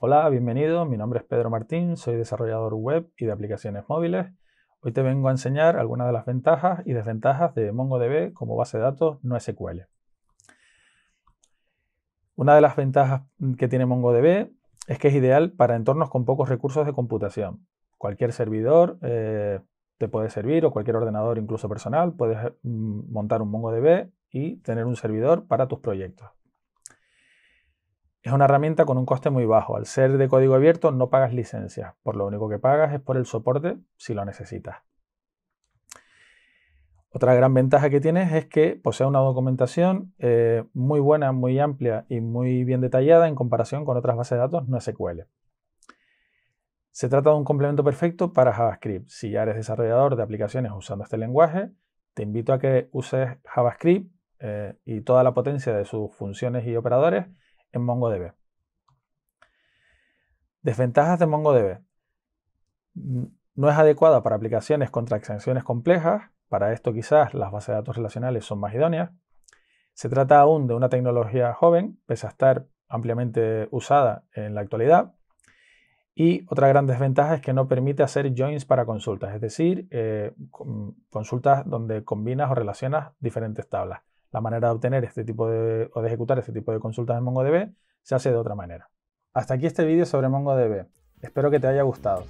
Hola, bienvenido. Mi nombre es Pedro Martín, soy desarrollador web y de aplicaciones móviles. Hoy te vengo a enseñar algunas de las ventajas y desventajas de MongoDB como base de datos no SQL. Una de las ventajas que tiene MongoDB es que es ideal para entornos con pocos recursos de computación. Cualquier servidor eh, te puede servir o cualquier ordenador, incluso personal, puedes mm, montar un MongoDB y tener un servidor para tus proyectos. Es una herramienta con un coste muy bajo. Al ser de código abierto no pagas licencias, por lo único que pagas es por el soporte si lo necesitas. Otra gran ventaja que tienes es que posee una documentación eh, muy buena, muy amplia y muy bien detallada en comparación con otras bases de datos no SQL. Se trata de un complemento perfecto para JavaScript. Si ya eres desarrollador de aplicaciones usando este lenguaje, te invito a que uses JavaScript eh, y toda la potencia de sus funciones y operadores en MongoDB. Desventajas de MongoDB. No es adecuada para aplicaciones contra extensiones complejas. Para esto quizás las bases de datos relacionales son más idóneas. Se trata aún de una tecnología joven, pese a estar ampliamente usada en la actualidad. Y otra gran desventaja es que no permite hacer joins para consultas, es decir, eh, consultas donde combinas o relacionas diferentes tablas. La manera de obtener este tipo de, o de ejecutar este tipo de consultas en MongoDB se hace de otra manera. Hasta aquí este vídeo sobre MongoDB. Espero que te haya gustado.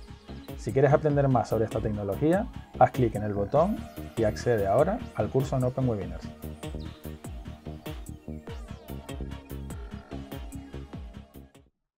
Si quieres aprender más sobre esta tecnología, haz clic en el botón y accede ahora al curso en Open Webinars.